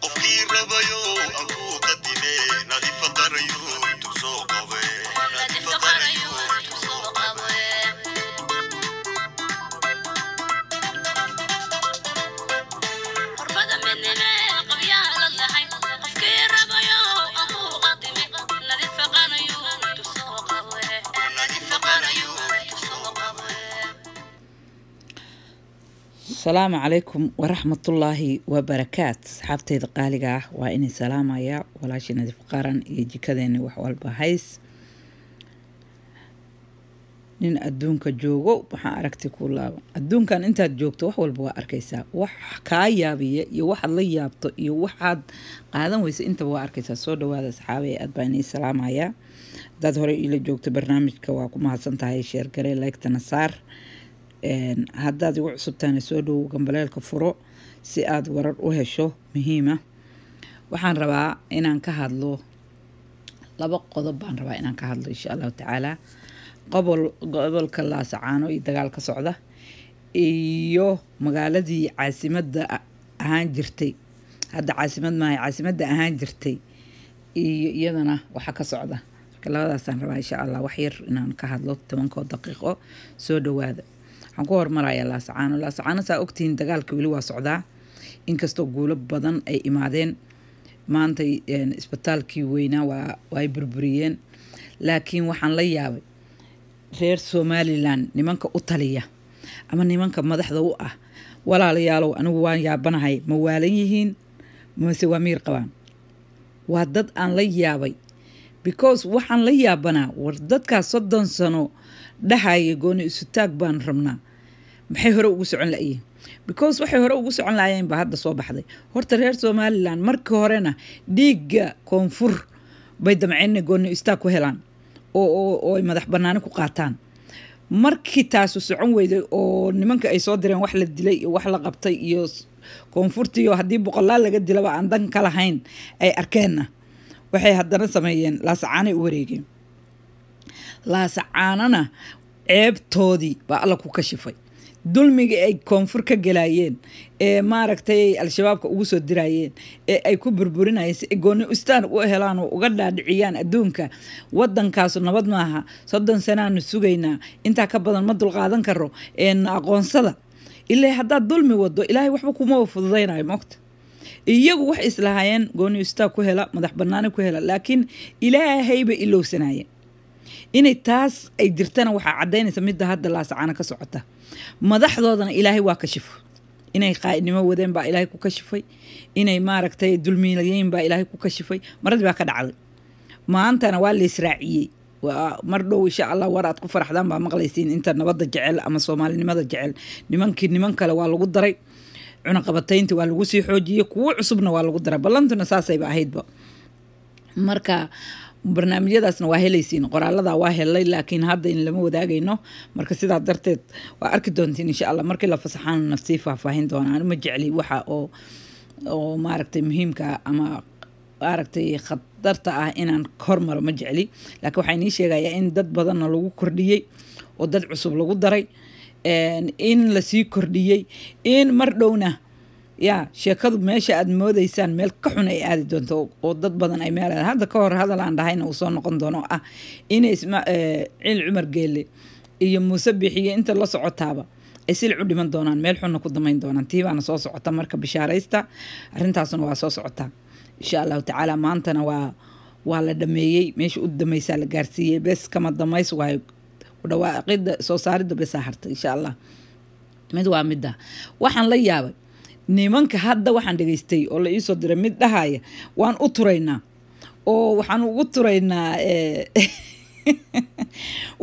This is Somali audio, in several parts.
qofkii rabayo ankuu qadime nadi faqarayo asalaamu calaykum waraxmatullaahi wabarakaat asxaabteyda qaaliga ah waa inay salaamaya walaashii nadiif qaran iyo jikadeena wax walba hays nin adduunka joogo waxaan aragtay kuu laaba adduunkan intaad joogto wax walba waa arkaysaa wax kaa yaabiya iyo waxaad la yaabto iyo waxaad qaadan weysa intaba waa arkaysaa soo dhawaada asxaabee aad baa inay salaamaya haddaad hore ila joogto barnaamijka waa ku mahadsan tahay sheergaree laygtana saar haddaad igu cusubtaana soo dhowow gambaleelka furo si aad warar u hesho muhiima ah. waxaan rabaa inaan ka hadlo laba qodob baan rabaa inaan ka hadlo insha allahu tacaalaa gobolka laascaano iyo dagaal ka socda iyo magaaladii caasimadda ahaan jirtay hadda caasimad maahay caasimadda ahaan jirtay iyo iyadana waxa ka socda marka labadaasaan rabaa insha allah wax yar inaan ka hadlo tobankood daqiiqo soo dhowaada waxaan ku hormarayaa laasacaano laasacaano saa ogtihiin dagaalka weli waa socdaa inkastoo guulo badan ay imaadeen maanta isbitaalkii weynaa waa waay burburiyeen laakiin waxaan la yaabay reer somalilan nimanka u taliya ama nimanka madaxda u ah walaalayaalow anigu waan yaabanahay ma waalan yihiin mase waa miir qabaan waa dad aan la yaabay because waxaan la yaabanaa war dadkaa soddon sano dhahaya gooni isutaag baan rabnaa maxay hore ugu socon layiin because waxay hore ugu socon laayeen hadda soo baxday horta reer somalilan markii horena dhiigga koonfur bay damceen gooni istaag ku helaan oo ay madax banaani ku qaataan markii taasu socon weyday oo nimanka ay soo direen wax la dilay iyo wax la qabtay iyo koonfurtiiyo haddii boqolaal laga dilaba aan dan ka lahayn ay arkeenna waxay haddana sameeyeen laasacaanay u wareegeen laasacaanana ceebtoodii baa alla ku kashifay dulmiga ay koonfur ka galaayeen ee maaragtay al-shabaabka ugu soo diraayeen ee ay ku burburinayeen si ay gooni ustaan u helaan oo uga dhaadhiciyaan adduunka waddankaasu nabad maaha soddon sanaanu sugaynaa intaa ka badan ma dulqaadan karo ee aqoonsada ilaa haddaad dulmi wado ilaahay waxba kuma fududaynayo moogta iyagu waxay islahaayeen gooniyo star ku hela madax banaani ku hela laakiin ilaahayba ilowsanaaye inay taas ay jirtana waxaa cadaynaysa midda hadda laasacaana ka socota madaxdoodana ilaahay waa kashifo inay qaaidnimo wadeen baa ilaahay ku kashifay inay maaragtay dulmiilayeyn baa ilaahay ku kashifay maradii baa ka dhacday maantana waa laysraaciyey mar dhow insha allah war aad ku faraxdaan baa maqlaysiin inta nabadda jecel ama soomaalinimada jecel nimankii niman kale waa lagu daray cunaqabataynta waa lagu sii xoojiyey kuwo cusubna waa lagu dara ballantuna saasayba ahaydba marka barnaamijyadaasna waa helaysiin qoraalada waa helay laakiin hadda in lama wadaagayno marka sidaa darteed waa arki doontiin insha alla markii la fasaxaana sii faahfaahin doona anuma jecli waxa oo oo maaragtay muhiimka ama aragtay khatarta ah inaan hormaro ma jecli laakiin waxaa inii sheegayaa in dad badanna lagu kordhiyey oo dad cusub lagu daray in lasii kordhiyey in mar dhowna yaa sheekadu meesha aad moodaysaan meel ka xun ay aadi doonto oo dad badan ay meel hadda ka hor hadal aan dhahayna uu soo noqon doono ah inay ciil cumar geelle iyo muuse bixiyo inta la socotaaba ay silc u dhiman doonaan meel xunna ku damayn doonaan tiibaana soo socota marka bishaaraysta arrintaasna waa soo socotaa insha allahu tacaala maantana waa waa la dhameeyey meesha u damaysaa la gaarsiiyey bes kama damays waayo dhawaaqida soo saaridda besaa harta insha allah mid waa midda waxaan la yaabay nimanka hadda waxaan dhegeystay oo la iisoo diray mid dhahaya waan u turaynaa oo waxaan ugu turaynaa eh,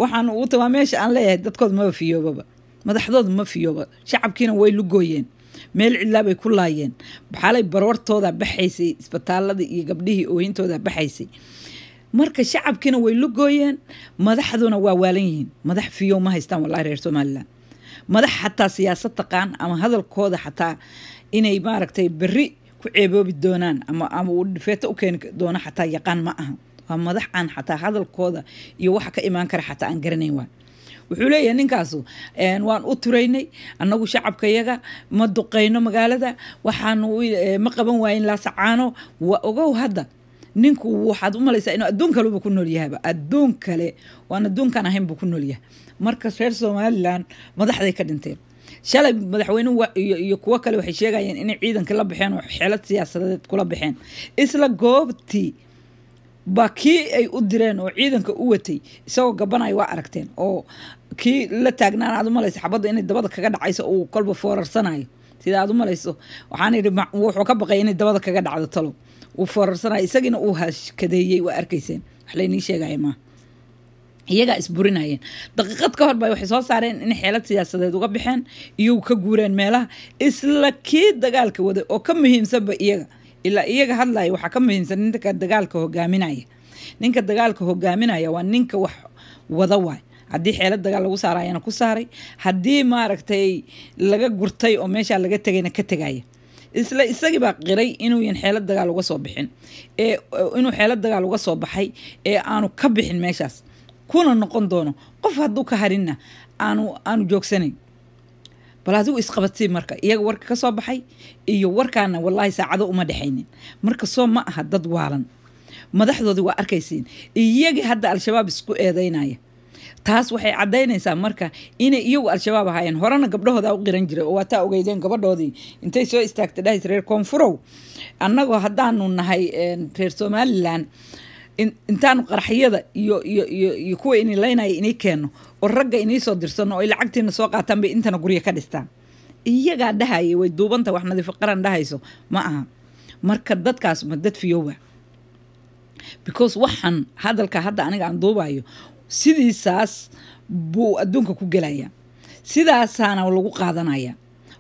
waxaan ugu waa meesha aan leeyahay dadkood maba fiyoobaba madaxdood ma fiyooba shacabkiina way lugooyeen meel cidlaabay ku laayeen xaalay barwartooda baxaysay isbitaalada iyo gabdhihii oohintooda baxaysay marka shacabkiina way lugooyeen madaxduna waa waalan yihiin madax fiyow ma haystaan wallahi reer somalilan madax xataa siyaasad taqaan ama hadalkooda xataa inay maaragtay berri ku ceeboobi doonaan ama ama uu dhifeeto u keeni doono xataa yaqaan ma aha waa madax aan xataa hadalkooda iyo waxa ka imaan kara xataa aan garanayn waa wuxuu leeyahay ninkaasu waan u turaynay annagu shacabka yaga ma duqayno magaalada waxaanu eh, ma qaban waayen laasacaano waa ogow hadda ninku waxaad u malaysaa inuu adduun kaleba ku noolyahaba adduun kale waan adduunkan ahayn buu ku noolyahay marka reer somalilan madaxday ka dhinteen shalay madaxweyne iyo kuwo kale waxay sheegayeen inay ciidanka la baxeen oo xeelad siyaasadeed kula baxeen isla goobtii baa kii ay u direen oo ciidanka u watay isagoo gabanaya waa aragteen oo kii la taagnaana aad u xabadda inay dabada kaga dhacayso uu kolba foorarsanayo sida aad u waxaan yidhi wuxuu ka baqay inay dabada kaga dhacdo talo wuu foorarsanaya isagiina uu hashkadeeyey waa arkayseen wax laynii iyagaa isburinayeen daqiiqad ka hor ba waxay soo saareen in xeelad siyaasadeed uga baxeen iyow ka guureen meelaha isla kii dagaalka waday oo ka muhiimsanba iyaga ilaa iyaga hadlaya waxaa ka muhiimsan ninka dagaalka hogaaminaya ninka dagaalka hogaaminaya waa ninka wax wada waay haddii xeelad dagaal lagu saarayana ku saaray haddii maaragtay laga gurtay oo meeshaa laga tegayna ka tegaya isla isagii baa qiray inuuyan xeelad dagaal uga soo bixin ee inuu xeelad dagaal uga soo baxay ee aanu ka bixin meeshaas kuna noqon doono qof hadduu ka harinna aanu aanu joogsanayn bal adigu isqabadsii marka iyaga warka ka soo baxay iyo warkaana wallaahi saacado uma dhexaynin marka soo ma aha dad waalan madaxdoodii waa arkaysiin iyagii hadda al-shabaab isku eedaynaya taas waxay cadaynaysaa marka inay iyagu al-shabaab ahaayeen horena gabdhahooda u qiran jiray oo waataa ogeydeen gabadhoodii intay soo istaagta dhahis reer koonfurow annagoo haddaanu nahay reer somalilan intaanu qaraxyada iyo iyo iyo iyo kuwa inilaynaya inay keeno oo ragga inay soo dirsanno oo ay lacagtiina soo qaataan bay intana guryo ka dhistaan iyagaa dhahaya way duubanta wax nadiifo qaran dhahayso ma aha marka dadkaas ma dad fiyowa because waxaan hadalka hadda aniga aan duubayo sidiisaas buu adduunka ku gelaya sidaasaana lagu qaadanaya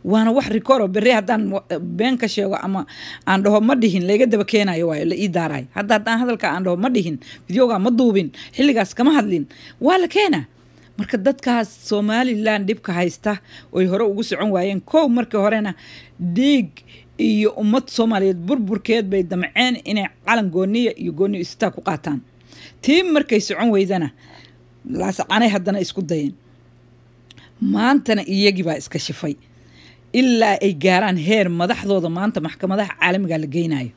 waana wax rikoro beri haddaan been ka sheego ama aan dhaho ma dhihin layga daba keenayo waayo la ii daaraay hadda haddaan hadalka aan dhaho ma dhihin fidyoogaa ma duubin xilligaas kama hadlin waa la keenaa marka dadkaas somalilan dhibka haysta oy hore ugu socon waayeen kow markii horena dhiig iyo ummad soomaaliyeed burburkeed bay damceen inay calan gooniya iyo gooniya istaa ku qaataan tii markay socon weydana canay haddana isku dayeen maantana iyagii baa iska shifay ilaa ay gaaraan heer madaxdooda maanta maxkamadaha caalamiga la geynayo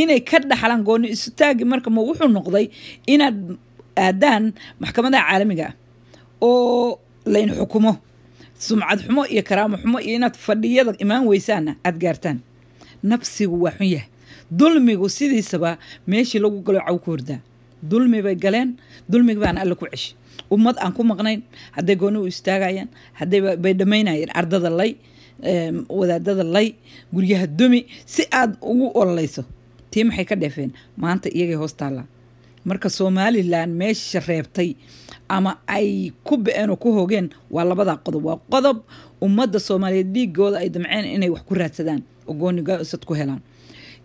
inay ka dhaxlaan gooni isutaagi marka ma wuxuu noqday inaad aadaan maxkamadaha caalamiga ah oo layn xukumo sumcad xumo iyo karaamo xumo iyo inaad fadhiyada imaan weysaanna aad gaartaan nafsigu waa xun yahay dulmigu sidiisaba meeshii lagu galo caw ku hordaa dulmi bay galeen dulmiga baan alla ku ceshi ummad aan ku maqnayn hadday gooni u istaagayaan hadday bay dhammaynayeen ardada lay wadaadada lay guryaha dumi si aad ugu ololayso tii maxay ka dheefeen maanta iyagay hoos taallaa marka somalilan meesha reebtay ama ay ku ba-een oo ku hoogeen waa labadaa qodob waa qodob ummadda soomaaliyeed dhiigooda ay damceen inay wax ku raadsadaan oo goonigasad ku helaan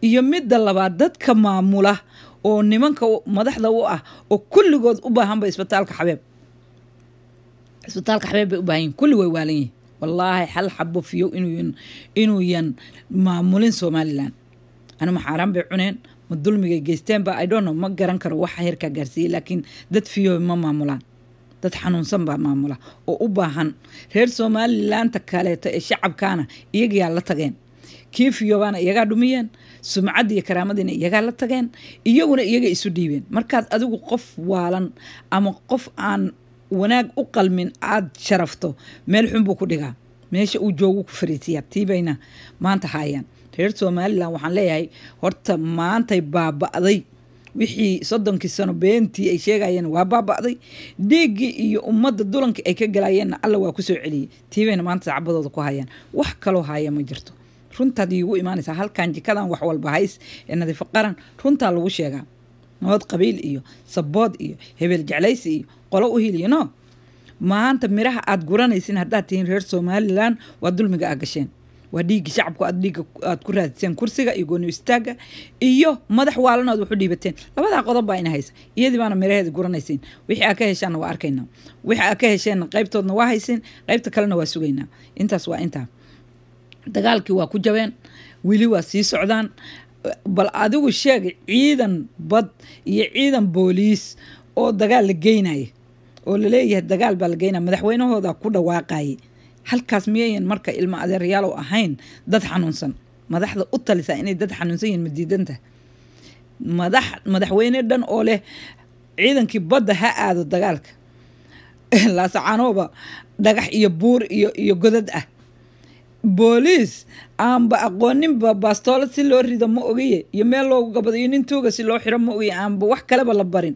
iyo midda labaad dadka maamula oo nimanka madaxda u ah oo kulligood u baahanba isbitaalka xabeeb isbitaalka xabeeb bay u baahan yihin kulli way waalan yihin wallaahi hal xabo fiyow inuuyan maamulin somalilan anuma xaaraan bay cuneen ma dulmigay geysteenba idhono ma garan karo waxa heerkaa gaarsiiyey laakiin dad fiyow ma maamulaan dad xanuunsan baa maamula oo u baahan reer somalilaanta kaleeto ee shacabkaana iyagayaa la tageen kii fiyoobaana iyagaa dhumiyeen sumcadda iyo karaamadiina iyagaa la tageen iyaguna iyaga isu dhiibeen markaad adigu qof waalan ama qof aan wanaag u qalmin aad sharafto meel xunbuu ku dhigaa meesha uu joogu ku fariisiyaa tiibayna maanta haayaan reer somalilan waxaan leeyahay horta maantay baaba'day wixii soddonkii sano beentii ay sheegayeen waa baaba'day dhiiggii iyo ummadda dulanki ay ka galayeenna alla waa kusoo soo celiyey tiibayna maanta sacbadooda ku hayaan wax kaloo haaya ma jirto runtaad iigu imaanaysaa halkan jikadan wax walba hays ee nadiifo qaran runtaa lagu sheegaa nabad qabiil iyo sabood iyo hebel jeclaysi iyo qolo u hiliyo no maanta miraha aad guranaysin haddaad tihiin reer somalilan waa dulmiga aad gasheen waa dhiigii shacabku aad dhiiga aad ku raadiseen kursiga iyo gooni istaaga iyo madax waalana aad waxu dhiibateen labadaa qodob baa ina haysa iyadii baana miraheeda guranaysiin wixii aad ka heshaanna waa arkaynaa wixii aad ka hesheenna qaybtoodna waa haysiin qaybta kalena waa sugaynaa intaas waa intaa dagaalkii waa ku jabeen weli waa sii socdaan bal adigu sheeg ciidan bad iyo ciidan booliis oo dagaal la geynaya oo laleeyahay dagaal baa la geynaya madaxweynahooda ku dhawaaqayay halkaas miyayan marka ilmo adeeryaal oo ahayn dad xanuunsan madaxda u talisaa inay dad xanuunsan yihiin madiidanta madax madaxweyne dhan oo leh ciidankii badda ha aado dagaalka laasacanooba dhagax iyo buur iyo iyo godad ah booliis aanba aqooninba baastoolo si loo rido ma ogiye iyo meel loogu gabado iyo nin tuuga si loo xiro ma ogiye aanba wax kaleba la barin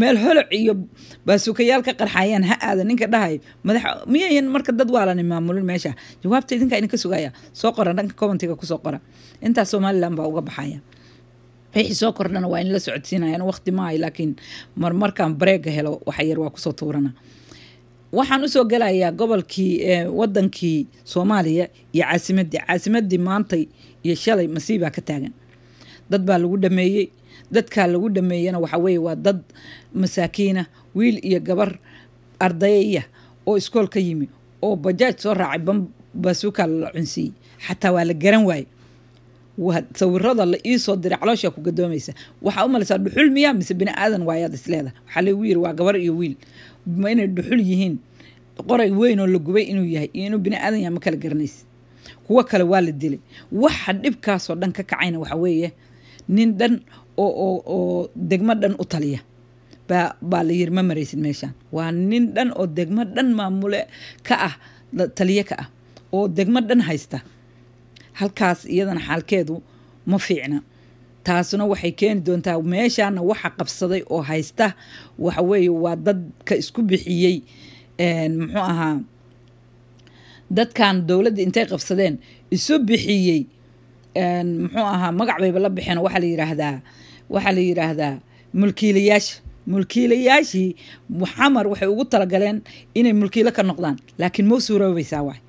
meel holoc iyo baasukayaal ka qarxayaan ha aada ninka dhahay madax miyayan marka dad waalani maamulin meesha jawaabta idinkaa idinka sugaya soo qora dhanka comantiga kusoo qora intaas somalilan baa uga baxaya wixii soo kordhana waa in la socodsiinayaan waqti maahay laakiin marmarkaan bareega helo waxyar waa kusoo tuurana waxaan usoo gelayaa gobolkii eh, wadankii soomaaliya iyo caasimadii caasimadii maantay iyo shalay masiibaa ka taagan dad baa lagu dhameeyey dadkaa lagu dhameeyana waxaa weye waa dad masaakiina wiil iyo gabar ardayaya oo iskool ka yimi oo bajaaj soo raacay bam basuukaa la cunsiiyey xataa waa la garan waaye sawirada la iisoo diray calooshaa ku gadoomeysa waxaa u dhuxul miya mise bini aadan waayaad isleeda waxaa lagu yiri waa gabar iyo wiil ma inay dhuxul yihiin qoray weynoo oo la gubay inuu yahay iyo inuu bini aadan yahay ma kala garanaysa kuwo kale waa la dilay waxa dhibkaasoo dhan ka kacayna waxaa weeye nin dhan oo oo oo degmo dhan u taliya baa baa la yiri ma maraysid meeshaan waa nin dhan oo degmo dhan maamule ka ah taliye ka ah oo degmo dhan haysta halkaas iyadana xaalkeedu ma fiicna taasuna waxay keeni doontaa meeshaana waxa qabsaday oo haysta waxaweeye waa dadka isku bixiyey muxuu ahaa dadkan dowladda intay qabsadeen isu bixiyey muxuu ahaa magac bayba la baxeen waxaa la yiraahdaa waxaa la yiraahdaa mulkiilayaasha mulkiilayaashii muxamar waxay ugu talagaleen inay mulkiilo ka noqdaan laakiin mau suuroobaysaa waay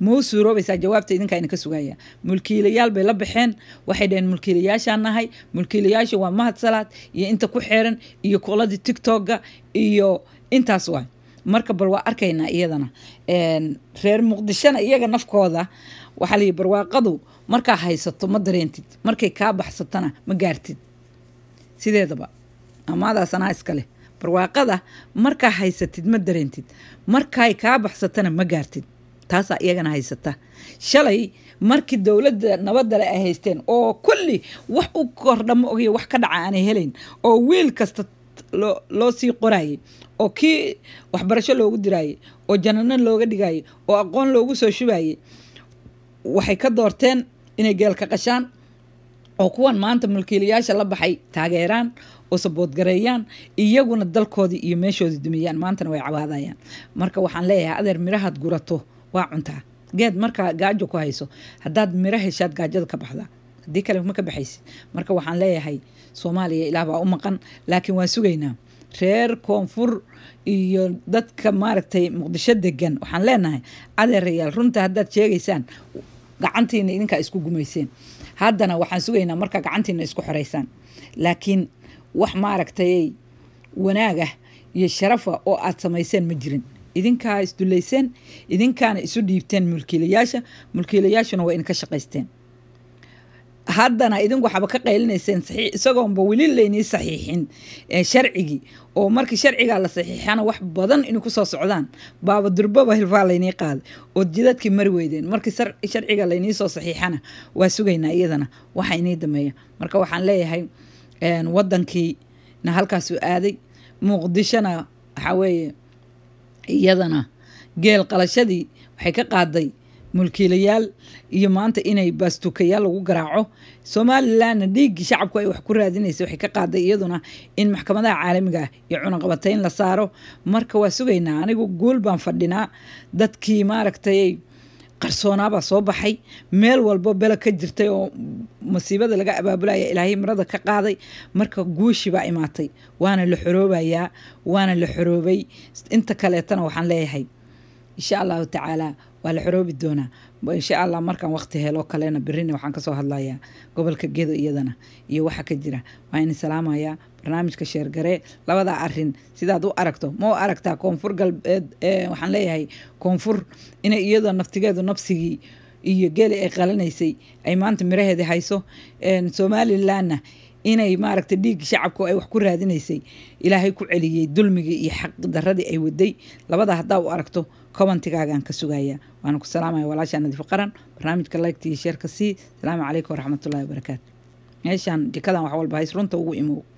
ma suuroobaysaa jawaabta idinkaa idinka sugaya mulkiilayaal bay la baxeen waxay dhaheen mulkiilayaashaan nahay mulkiilayaashu waa mahad salaad iyo inta ku xeeran iyo koladii tictokga iyo intaas waa marka bal waa arkaynaa iyadana reer muqdishona iyaga nafkooda waxaa layihi barwaaqadu markaa haysato ma dareentid markay kaa baxsatona ma gaartid sideedaba amaadaasanaa iskaleh barwaaqada markaa haysatid ma dareentid markay kaa baxsatona ma gaartid taasaa iyagana haysata shalay markii dowladda nabadale ay haysteen oo kulli wax u kordha ma ogiyo wax ka dhaca aanay helayn oo wiil kasta loo sii qorayay oo kii waxbarasho loogu diraayay oo janana looga dhigayay oo aqoon loogu soo shubayay waxay ka doorteen inay geelka qashaan oo kuwan maanta mulkiilayaasha la baxay taageeraan oo saboodgareeyaan iyaguna dalkoodii iyo meeshoodii dumiyaan maantana way cawaadayaan marka waxaan leeyahay adeer mirahaad gurato waa cuntaa geed markaa gaajo ku hayso hadaad miro heshaad gaajada ka baxdaa hadii kale ma ka baxaysid marka waxaan leeyahay soomaaliya ilaahbaa u maqan laakiin waan sugaynaa reer koonfur iyo dadka maaragtay muqdisho degan waxaan leenahay adeerayaal runta haddaad sheegaysaan gacantiina idinkaa isku gumayseen haddana waxaan sugaynaa markaa gacantiina isku xoreysaan laakiin wax maaragtayay wanaagah iyo sharafa oo aad samayseen ma jirin idinkaa isdulayseen idinkaana isu dhiibteen mulkiilayaasha mulkiilayaashuna waa idinka shaqaysteen haddana idinku waxba ka qaylinayseen isagoonba weli laynii saxiixin sharcigii oo markii sharcigaa la saxiixana wax badan inay ku soo socdaan baabadurboba hilfaa laynii qaaday oo jidadkii mari weydeen markii sharciga laynii soo saxiixana waa sugaynaa iyadana waxa inii dameeya marka waxaan leeyahay wadankiina halkaasuu aaday muqdishona waxaa weeye iyadana geel qalashadii waxay ka qaaday mulkiilayaal iyo maanta inay baastukayaal lagu garaaco somalilanna dhiiggii shacabku ay wax ku raadinaysa waxay ka qaaday iyaduna in maxkamadaha caalamiga ah iyo cunaqabatayn la saaro marka waa sugaynaa anigu guul baan fadhinaa dadkii maaragtay qarsoonaabaa soo baxay meel walbo belo ka jirtay oo masiibada laga abaabulaya ilaahay marada ka qaaday marka guushi baa imaatay waana la xoroobayaa waana la xoroobay inta kaleetana waxaan leeyahay insha allahu tacaala waa la xoroobi doonaa insha allah markaan waqti helo kalena berina waxaan kasoo hadlayaa gobolka gedo iyadana iyo waxa ka jira waa ini salaamayaa barnaamijka sheergaree labadaa arin sidaad u aragto ma u aragtaa koonfur galbeed waxaan leeyahay koonfur inay iyadoo naftigeedu nafsigii iyo geli ay qalanaysay ay maanta miraheedii hayso somalilanna inay maaragtay dhiig shacabku ay wax ku raadinaysay ilaahay ku celiyey dulmigii iyo xaqdaradii ay waday labada haddaa u aragto kobantigaagaan ka sugayaa waana ku salaamaya walaashaa nadiif qaran barnaamijka laygtiiyo sheerka sii salaamu calaykum waraxmatullahi wabarakaatu meeshaan jikadan wax walba hays runta ugu imow